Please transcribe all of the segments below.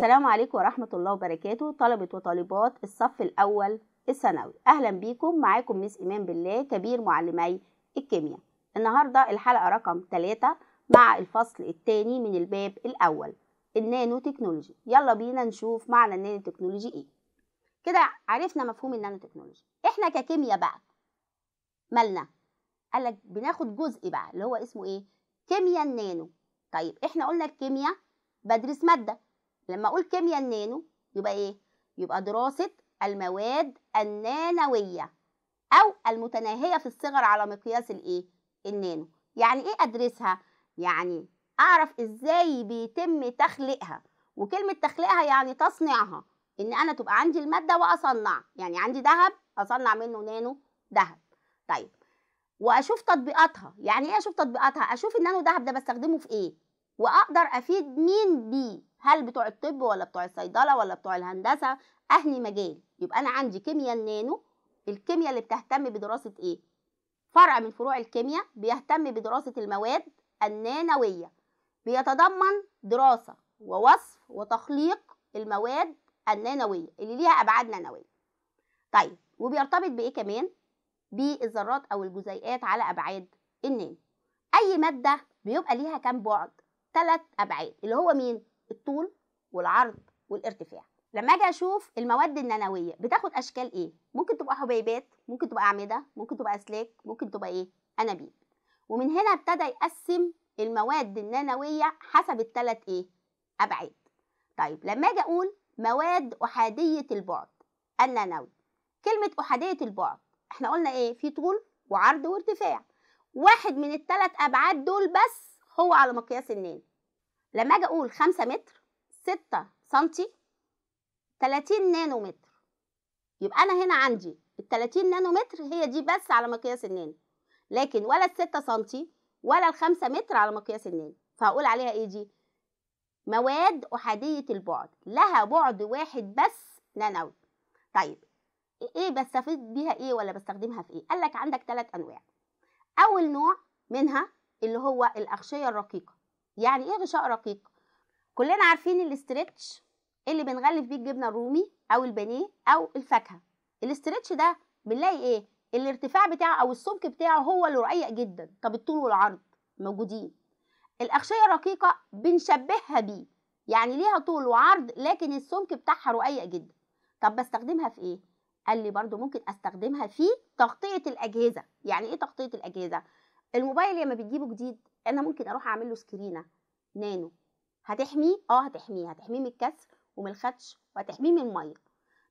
السلام عليكم ورحمة الله وبركاته طلبة وطالبات الصف الأول الثانوي أهلا بيكم معاكم ميس إيمان بالله كبير معلمي الكيمياء النهاردة الحلقة رقم 3 مع الفصل الثاني من الباب الأول النانو تكنولوجي يلا بينا نشوف معنى النانو تكنولوجي إيه كده عرفنا مفهوم النانو تكنولوجي إحنا ككيمياء بقى مالنا قالك بناخد جزء بقى اللي هو اسمه إيه كيمياء النانو طيب إحنا قلنا الكيمياء بدرس مادة لما اقول كيمياء النانو يبقى ايه يبقى دراسه المواد النانويه او المتناهيه في الصغر على مقياس الايه النانو يعني ايه ادرسها يعني اعرف ازاي بيتم تخليقها وكلمه تخليقها يعني تصنيعها ان انا تبقى عندي الماده واصنع يعني عندي ذهب اصنع منه نانو ذهب طيب واشوف تطبيقاتها يعني ايه اشوف تطبيقاتها اشوف النانو ذهب ده بستخدمه في ايه واقدر افيد مين بيه هل بتوع الطب ولا بتوع الصيدله ولا بتوع الهندسه اهني مجال يبقى انا عندي كيمياء النانو الكيمياء اللي بتهتم بدراسه ايه فرع من فروع الكيمياء بيهتم بدراسه المواد النانويه بيتضمن دراسه ووصف وتخليق المواد النانويه اللي ليها ابعاد نانويه طيب وبيرتبط بايه كمان بالذرات او الجزيئات على ابعاد النانو اي ماده بيبقى ليها كام بعد ثلاث ابعاد اللي هو مين الطول والعرض والارتفاع لما اجي اشوف المواد النانويه بتاخد اشكال ايه ممكن تبقى حبيبات ممكن تبقى اعمده ممكن تبقى اسلاك ممكن تبقى ايه انابيب ومن هنا ابتدى يقسم المواد النانويه حسب الثلاث ايه ابعاد طيب لما اجي اقول مواد احاديه البعد النانوي كلمه احاديه البعد احنا قلنا ايه في طول وعرض وارتفاع واحد من الثلاث ابعاد دول بس هو على مقياس النانو لما اجي اقول 5 متر 6 سنتي 30 نانو متر يبقى انا هنا عندي ال 30 نانو متر هي دي بس على مقياس النانو لكن ولا ال 6 سنتي ولا ال 5 متر على مقياس النانو فهقول عليها ايه دي مواد احاديه البعد لها بعد واحد بس نانوي طيب ايه بستفيد بيها ايه ولا بستخدمها في ايه قال لك عندك ثلاث انواع اول نوع منها اللي هو الاغشيه الرقيقه يعني ايه غشاء رقيق كلنا عارفين الاسترتش اللي بنغلف بيه الجبنه الرومي او البانيه او الفاكهه الاسترتش ده بنلاقي ايه الارتفاع بتاعه او السمك بتاعه هو اللي رقيق جدا طب الطول والعرض موجودين الاغشيه الرقيقه بنشبهها بيه يعني ليها طول وعرض لكن السمك بتاعها رقيق جدا طب بستخدمها في ايه قال لي برضو ممكن استخدمها في تغطيه الاجهزه يعني ايه تغطيه الاجهزه الموبايل لما بتجيبه جديد انا ممكن اروح اعمل له سكرينه نانو هتحميه اه هتحميه هتحميه من الكسر ومن الخدش وهتحميه من الميه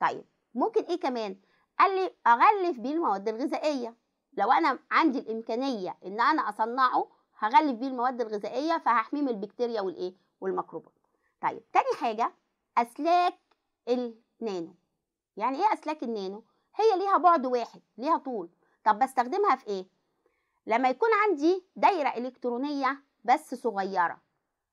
طيب ممكن ايه كمان قال لي اغلف بيه المواد الغذائيه لو انا عندي الامكانيه ان انا اصنعه هغلف بيه المواد الغذائيه فهحميه من البكتيريا والايه والميكروبات طيب تاني حاجه اسلاك النانو يعني ايه اسلاك النانو هي ليها بعد واحد ليها طول طب بستخدمها في ايه لما يكون عندي دايرة إلكترونية بس صغيرة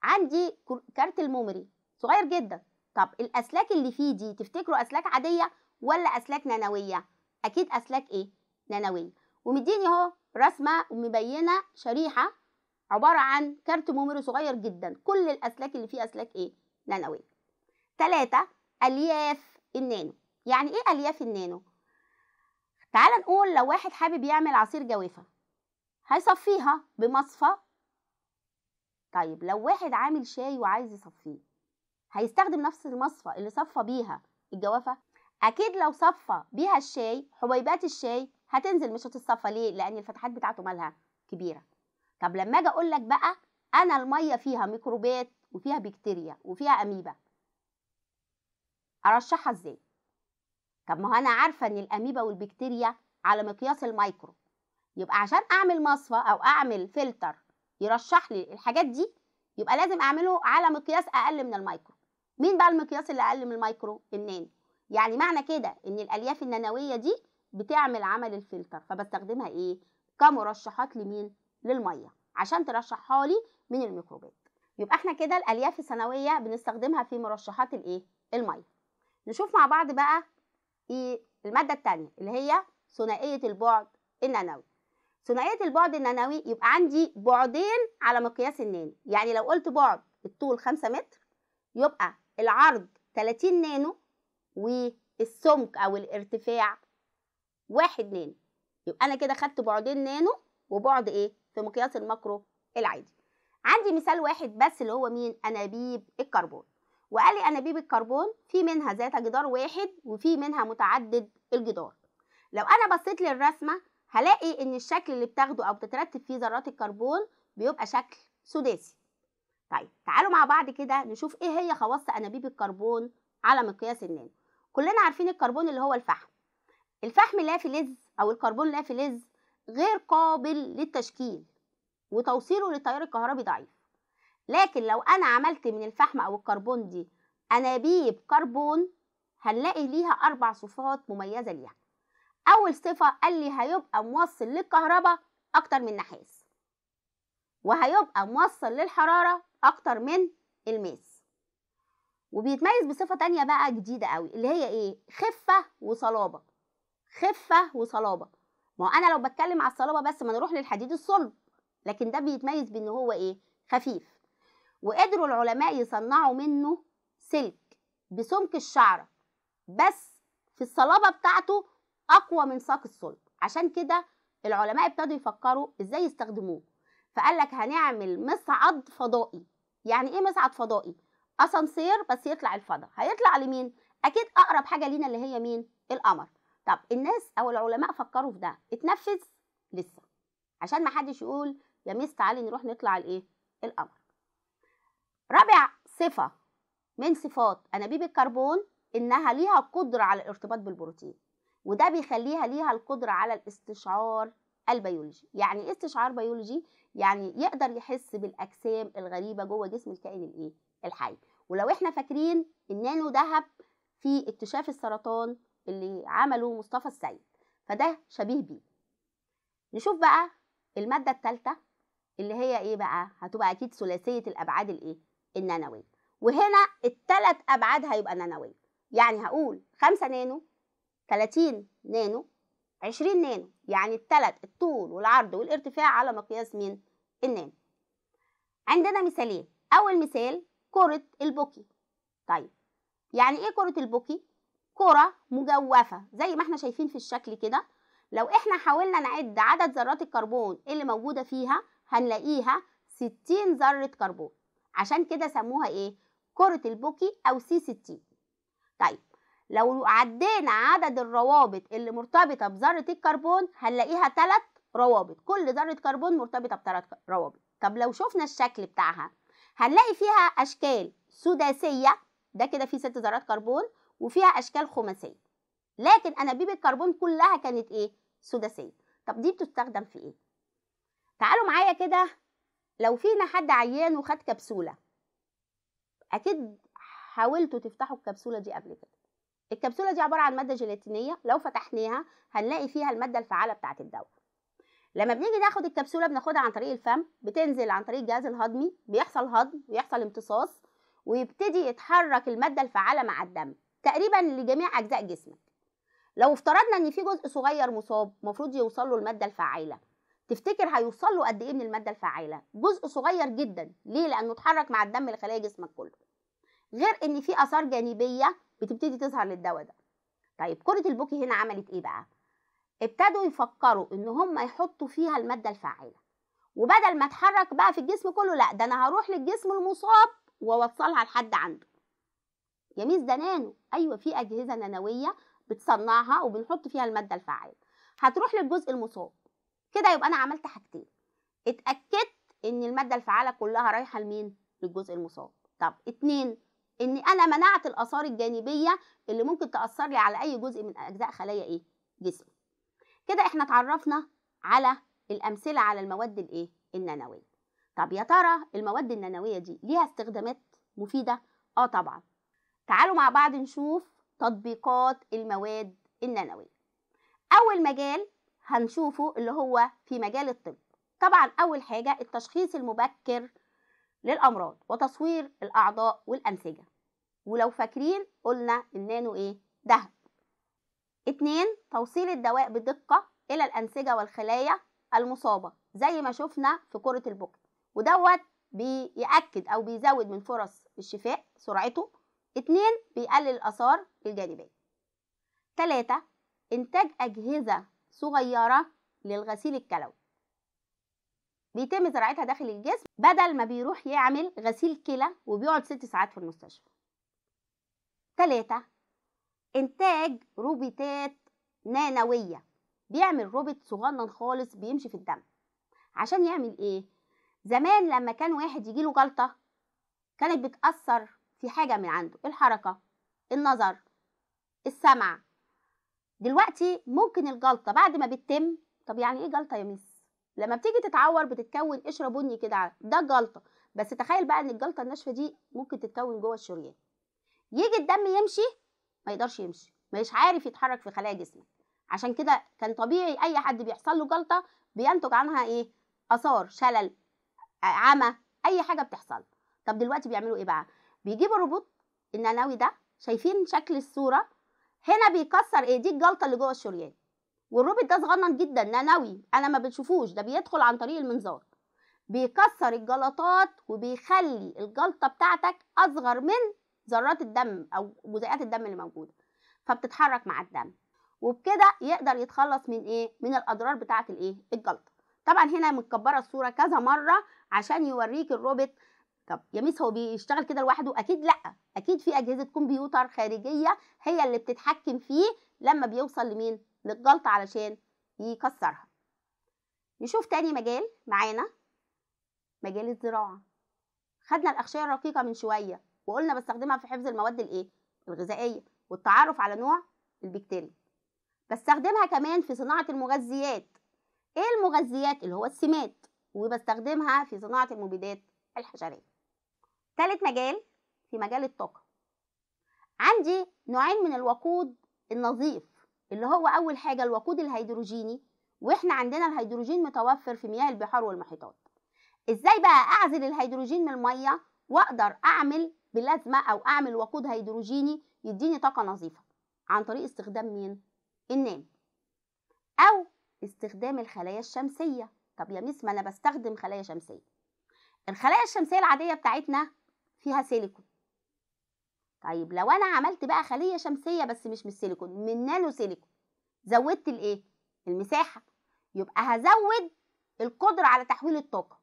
عندي كارت الميموري صغير جدا طب الأسلاك اللي فيه دي تفتكروا أسلاك عادية ولا أسلاك نانوية أكيد أسلاك إيه نانوية ومديني أهو رسمة ومبينة شريحة عبارة عن كارت ميموري صغير جدا كل الأسلاك اللي فيه أسلاك إيه نانوية ثلاثة ألياف النانو يعني إيه ألياف النانو تعال نقول لو واحد حابب يعمل عصير جوافة هيصفيها بمصفى طيب لو واحد عامل شاي وعايز يصفيه هيستخدم نفس المصفى اللي صفى بيها الجوافه اكيد لو صفى بيها الشاي حبيبات الشاي هتنزل مش هتتصفى ليه لان الفتحات بتاعته مالها كبيره طب لما اجي اقول لك بقى انا الميه فيها ميكروبات وفيها بكتيريا وفيها اميبا ارشحها ازاي طب ما انا عارفه ان الاميبا والبكتيريا على مقياس المايكرو يبقى عشان اعمل مصفى او اعمل فلتر يرشح لي الحاجات دي يبقى لازم اعمله على مقياس اقل من المايكرو مين بقى المقياس اللي اقل من المايكرو الناني يعني معنى كده ان الالياف النانويه دي بتعمل عمل الفلتر فبستخدمها ايه كمرشحات لمين للميه عشان ترشحها لي من الميكروبات يبقى احنا كده الالياف الثانويه بنستخدمها في مرشحات الايه الميه نشوف مع بعض بقى ايه الماده الثانيه اللي هي ثنائيه البعد النانوي ثنائيه البعد النانوي يبقى عندي بعدين على مقياس النانو يعني لو قلت بعد الطول 5 متر يبقى العرض 30 نانو والسمك او الارتفاع 1 نانو يبقى انا كده خدت بعدين نانو وبعد ايه في مقياس الماكرو العادي عندي مثال واحد بس اللي هو مين انابيب الكربون وقال لي انابيب الكربون في منها ذات جدار واحد وفي منها متعدد الجدار لو انا بصيت للرسمه هلاقي ان الشكل اللي بتاخده او بتترتب فيه ذرات الكربون بيبقى شكل سداسي طيب تعالوا مع بعض كده نشوف ايه هي خواص انابيب الكربون على مقياس النانو كلنا عارفين الكربون اللي هو الفحم الفحم لا او الكربون لا غير قابل للتشكيل وتوصيله للتيار الكهربي ضعيف لكن لو انا عملت من الفحم او الكربون دي انابيب كربون هنلاقي ليها اربع صفات مميزه ليها أول صفة قال لي هيبقى موصل للكهرباء أكتر من نحاس وهيبقى موصل للحرارة أكتر من الماس وبيتميز بصفة تانية بقى جديدة قوي اللي هي إيه؟ خفة وصلابة خفة وصلابة ما أنا لو بتكلم على الصلابة بس ما نروح للحديد الصلب لكن ده بيتميز بإن هو إيه؟ خفيف وقدروا العلماء يصنعوا منه سلك بسمك الشعرة بس في الصلابة بتاعته اقوى من ساق الصلب عشان كده العلماء ابتدوا يفكروا ازاي يستخدموه فقال لك هنعمل مصعد فضائي يعني ايه مصعد فضائي اسانسير بس يطلع الفضاء هيطلع لمين اكيد اقرب حاجه لينا اللي هي مين القمر طب الناس او العلماء فكروا في ده اتنفذ لسه عشان ما حدش يقول يا ميس تعالي نروح نطلع الايه القمر رابع صفه من صفات انابيب الكربون انها ليها قدره على الارتباط بالبروتين وده بيخليها ليها القدرة على الاستشعار البيولوجي يعني ايه استشعار بيولوجي يعني يقدر يحس بالاجسام الغريبه جوه جسم الكائن الايه الحي ولو احنا فاكرين النانو ذهب في اكتشاف السرطان اللي عمله مصطفى السيد فده شبيه بيه نشوف بقى الماده الثالثه اللي هي ايه بقى هتبقى اكيد ثلاثيه الابعاد الايه النانويه وهنا الثلاث ابعاد هيبقى نانويه يعني هقول 5 نانو 30 نانو 20 نانو يعني الثلاث الطول والعرض والارتفاع على مقياس من النانو عندنا مثالين أول مثال كرة البوكي طيب يعني إيه كرة البوكي؟ كرة مجوفة زي ما احنا شايفين في الشكل كده لو احنا حاولنا نعد عدد ذرات الكربون اللي موجودة فيها هنلاقيها 60 ذرة كربون عشان كده سموها ايه؟ كرة البوكي أو سي 60 طيب لو عدينا عدد الروابط اللي مرتبطة بذرة الكربون هنلاقيها ثلاث روابط كل ذرة كربون مرتبطة بثلاث روابط طب لو شفنا الشكل بتاعها هنلاقي فيها أشكال سداسية ده كده فيه ست ذرات كربون وفيها أشكال خماسية لكن أنابيب الكربون كلها كانت إيه؟ سداسية طب دي بتستخدم في إيه؟ تعالوا معايا كده لو فينا حد عيان وخد كبسولة أكيد حاولتوا تفتحوا الكبسولة دي قبل كده الكبسولة دي عبارة عن مادة جيلاتينية لو فتحناها هنلاقي فيها المادة الفعالة بتاعة الدواء لما بنيجي ناخد الكبسولة بناخدها عن طريق الفم بتنزل عن طريق الجهاز الهضمي بيحصل هضم بيحصل امتصاص ويبتدي يتحرك المادة الفعالة مع الدم تقريبا لجميع أجزاء جسمك لو افترضنا ان في جزء صغير مصاب المفروض يوصل له الماده الفعاله تفتكر هيوصل له قد ايه من الماده الفعاله جزء صغير جدا ليه لانه اتحرك مع الدم لخلايا جسمك كله غير ان في اثار جانبيه بتبتدي تظهر للدواء ده طيب كرة البوكي هنا عملت ايه بقى ابتدوا يفكروا ان هم يحطوا فيها المادة الفاعلة وبدل ما اتحرك بقى في الجسم كله لا ده انا هروح للجسم المصاب واوصلها لحد عنده يا ميس ده نانو ايوه في اجهزه نانويه بتصنعها وبنحط فيها الماده الفعاله هتروح للجزء المصاب كده يبقى انا عملت حاجتين اتاكدت ان الماده الفعاله كلها رايحه لمين للجزء المصاب طب اتنين ان انا منعت الاثار الجانبيه اللي ممكن تاثر لي على اي جزء من اجزاء خلايا ايه جسمي كده احنا اتعرفنا على الامثله على المواد الايه النانويه طب يا ترى المواد النانويه دي ليها استخدامات مفيده اه طبعا تعالوا مع بعض نشوف تطبيقات المواد النانويه اول مجال هنشوفه اللي هو في مجال الطب طبعا اول حاجه التشخيص المبكر للامراض وتصوير الاعضاء والانسجه ولو فاكرين قلنا النانو ايه دهب اتنين توصيل الدواء بدقه الى الانسجه والخلايا المصابه زي ما شفنا في كره البوكس ودوت بيأكد او بيزود من فرص الشفاء سرعته اتنين بيقلل الاثار الجانبيه تلاتة انتاج اجهزه صغيره للغسيل الكلوي بيتم زراعتها داخل الجسم بدل ما بيروح يعمل غسيل كلى وبيقعد ست ساعات في المستشفى تلاتة إنتاج روبوتات نانوية بيعمل روبوت صغنن خالص بيمشي في الدم عشان يعمل إيه؟ زمان لما كان واحد يجيله جلطة كانت بتأثر في حاجة من عنده الحركة النظر السمع دلوقتي ممكن الجلطة بعد ما بتتم طب يعني إيه جلطة يا مس؟ لما بتيجي تتعور بتتكون قشره بني كده ده جلطه بس تخيل بقى ان الجلطه الناشفه دي ممكن تتكون جوه الشريان يجي الدم يمشي ما يقدرش يمشي مش عارف يتحرك في خلايا جسمك عشان كده كان طبيعي اي حد بيحصل له جلطه بينتج عنها ايه اثار شلل عمى اي حاجه بتحصل طب دلوقتي بيعملوا ايه بقى بيجيبوا الروبوت النانوي ده شايفين شكل الصوره هنا بيكسر ايه دي الجلطه اللي جوه الشريان والروبوت ده صغنن جدا نانوي انا ما بتشوفوش ده بيدخل عن طريق المنظار بيكسر الجلطات وبيخلي الجلطه بتاعتك اصغر من ذرات الدم او جزيئات الدم اللي موجوده فبتتحرك مع الدم وبكده يقدر يتخلص من ايه من الاضرار بتاعه الايه الجلطه طبعا هنا متكبره الصوره كذا مره عشان يوريك الروبوت طب يا ميس هو بيشتغل كده لوحده اكيد لا اكيد في اجهزه كمبيوتر خارجيه هي اللي بتتحكم فيه لما بيوصل لمين للجلطة علشان يكسرها نشوف تاني مجال معانا مجال الزراعة خدنا الأخشية الرقيقة من شوية وقلنا بستخدمها في حفظ المواد الإيه؟ الغذائية والتعرف على نوع البكتيريا بستخدمها كمان في صناعة المغذيات إيه المغذيات اللي هو السمات وبستخدمها في صناعة المبيدات الحشرية تالت مجال في مجال الطاقة عندي نوعين من الوقود النظيف اللي هو أول حاجة الوقود الهيدروجيني وإحنا عندنا الهيدروجين متوفر في مياه البحار والمحيطات إزاي بقى أعزل الهيدروجين من المية وأقدر أعمل بلازما أو أعمل وقود هيدروجيني يديني طاقة نظيفة عن طريق استخدام مين؟ النام أو استخدام الخلايا الشمسية طب يا ميس ما أنا بستخدم خلايا شمسية الخلايا الشمسية العادية بتاعتنا فيها سيليكون طيب لو انا عملت بقى خليه شمسيه بس مش من السيليكون من نانو سيليكون زودت الايه المساحه يبقى هزود القدره على تحويل الطاقه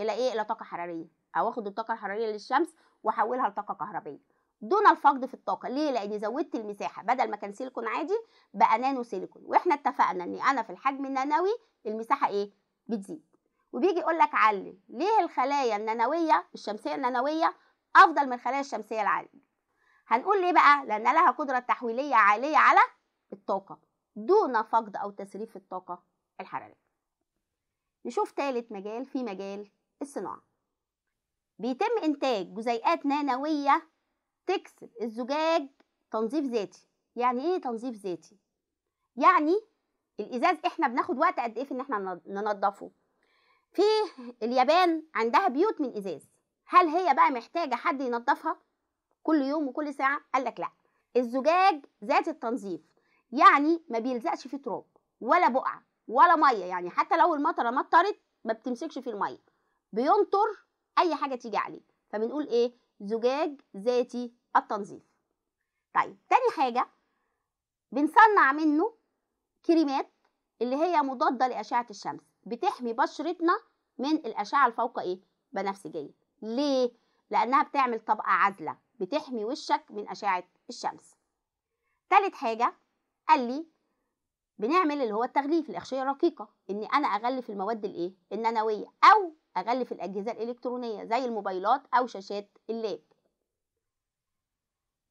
الى ايه الى طاقه حراريه او اخد الطاقه الحراريه للشمس واحولها لطاقه كهربيه دون الفقد في الطاقه ليه لاني زودت المساحه بدل ما كان سيليكون عادي بقى نانو سيليكون واحنا اتفقنا ان انا في الحجم النانوي المساحه ايه بتزيد وبيجي يقول لك علل ليه الخلايا النانويه الشمسيه النانويه افضل من الخلايا الشمسيه العاديه هنقول ليه بقى لان لها قدره تحويليه عاليه على الطاقه دون فقد او تسريف الطاقه الحراريه نشوف ثالث مجال في مجال الصناعه بيتم انتاج جزيئات نانويه تكسب الزجاج تنظيف ذاتي يعني ايه تنظيف ذاتي يعني الازاز احنا بناخد وقت قد ايه في ان احنا ننضفه في اليابان عندها بيوت من ازاز هل هي بقى محتاجه حد ينظفها كل يوم وكل ساعه قال لك لا الزجاج ذات التنظيف يعني ما بيلزقش فيه تراب ولا بقعه ولا ميه يعني حتى لو المطره مطرت ما بتمسكش في الميه بينطر اي حاجه تيجي عليه فبنقول ايه زجاج ذاتي التنظيف طيب تاني حاجه بنصنع منه كريمات اللي هي مضاده لاشعه الشمس بتحمي بشرتنا من الاشعه الفوق ايه بنفسجيه ليه لانها بتعمل طبقه عازله بتحمي وشك من أشعة الشمس تالت حاجة قال لي بنعمل اللي هو التغليف الأغشية الرقيقة إن أنا أغلف المواد الإيه النانوية أو أغلف الأجهزة الإلكترونية زي الموبايلات أو شاشات اللاب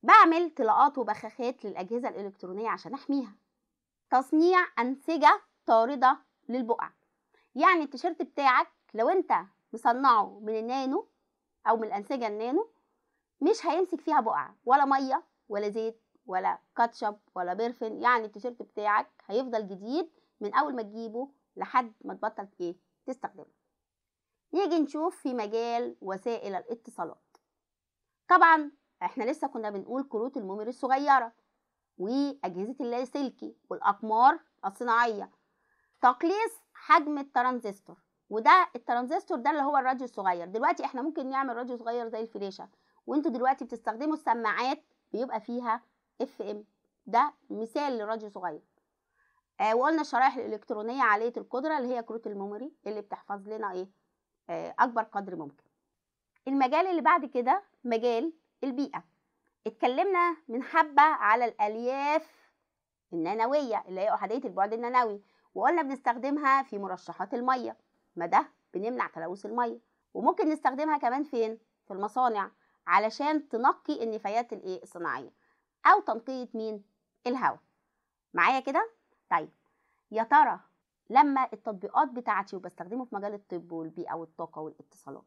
بعمل طلاقات وبخاخات للأجهزة الإلكترونية عشان أحميها تصنيع أنسجة طاردة للبقع يعني التيشيرت بتاعك لو أنت مصنعه من النانو أو من الأنسجة النانو مش هيمسك فيها بقعة ولا مية ولا زيت ولا كاتشب ولا بيرفن يعني التيشيرت بتاعك هيفضل جديد من أول ما تجيبه لحد ما تبطل إيه تستخدمه نيجي نشوف في مجال وسائل الاتصالات طبعا احنا لسه كنا بنقول كروت المومر الصغيرة وأجهزة اللاسلكي والأقمار الصناعية تقليص حجم الترانزستور وده الترانزستور ده اللي هو الراديو الصغير دلوقتي احنا ممكن نعمل راديو صغير زي الفريشه وانتوا دلوقتي بتستخدموا السماعات بيبقى فيها اف ام ده مثال لراديو صغير آه وقلنا الشرايح الالكترونيه عاليه القدره اللي هي كروت الميموري اللي بتحفظ لنا ايه آه اكبر قدر ممكن المجال اللي بعد كده مجال البيئه اتكلمنا من حبه على الالياف النانويه اللي هي احاديه البعد النانوي وقلنا بنستخدمها في مرشحات الميه ما ده بنمنع تلوث الميه وممكن نستخدمها كمان فين في المصانع علشان تنقي النفايات الايه الصناعيه او تنقيه مين الهواء معايا كده طيب يا ترى لما التطبيقات بتاعتي وبستخدمه في مجال الطب والبيئه والطاقه والاتصالات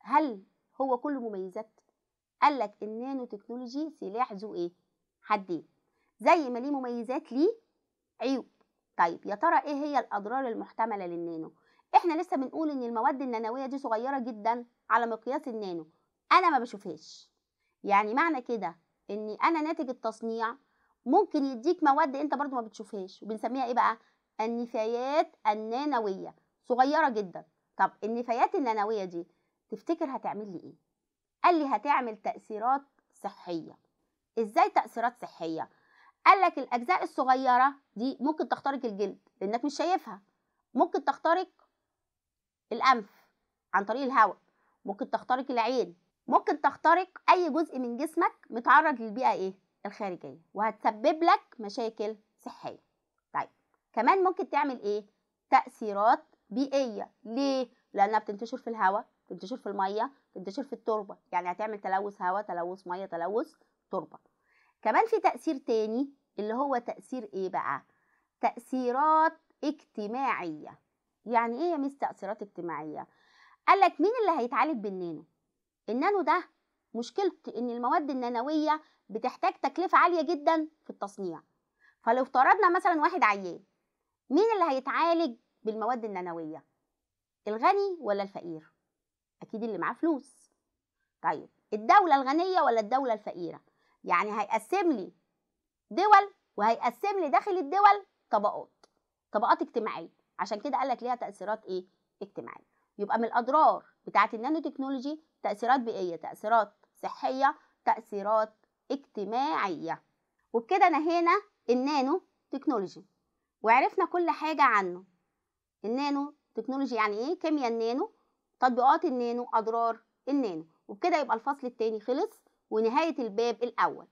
هل هو كله مميزات قال لك النانو تكنولوجي سلاح ذو ايه حدين زي ما ليه مميزات ليه عيوب طيب يا ترى ايه هي الاضرار المحتمله للنانو احنا لسه بنقول ان المواد النانويه دي صغيره جدا على مقياس النانو انا ما بشوفهاش يعني معنى كده ان انا ناتج التصنيع ممكن يديك مواد انت برضو ما بتشوفهاش وبنسميها ايه بقى النفايات النانويه صغيره جدا طب النفايات النانويه دي تفتكر هتعمل لي ايه قال لي هتعمل تاثيرات صحيه ازاي تاثيرات صحيه قال لك الاجزاء الصغيره دي ممكن تخترق الجلد لانك مش شايفها ممكن تخترق الانف عن طريق الهواء ممكن تخترق العين ممكن تخترق أي جزء من جسمك متعرض للبيئة إيه؟ الخارجية وهتسبب لك مشاكل صحية طيب كمان ممكن تعمل إيه؟ تأثيرات بيئية ليه؟ لأنها بتنتشر في الهواء بتنتشر في المية بتنتشر في التربة يعني هتعمل تلوث هواء تلوث مية تلوث تربة كمان في تأثير تاني اللي هو تأثير إيه بقى؟ تأثيرات اجتماعية يعني إيه يا ميس تأثيرات اجتماعية؟ قالك مين اللي هيتعالج بالنينو النانو ده مشكلته ان المواد النانويه بتحتاج تكلفه عاليه جدا في التصنيع فلو افترضنا مثلا واحد عيان مين اللي هيتعالج بالمواد النانويه الغني ولا الفقير اكيد اللي معاه فلوس طيب الدوله الغنيه ولا الدوله الفقيره يعني هيقسم لي دول وهيقسم لي داخل الدول طبقات طبقات اجتماعيه عشان كده قال لك ليها تاثيرات ايه اجتماعيه يبقى من الاضرار بتاعه النانو تكنولوجي تأثيرات بيئية تأثيرات صحية تأثيرات اجتماعية وبكده نهينا النانو تكنولوجي وعرفنا كل حاجة عنه النانو تكنولوجي يعني ايه كيمياء النانو تطبيقات النانو أضرار النانو وبكده يبقى الفصل التاني خلص ونهاية الباب الأول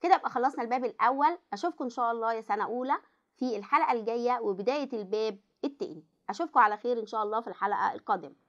كده يبقى خلصنا الباب الأول أشوفكم إن شاء الله يا سنة أولى في الحلقة الجاية وبداية الباب التاني أشوفكم على خير إن شاء الله في الحلقة القادمة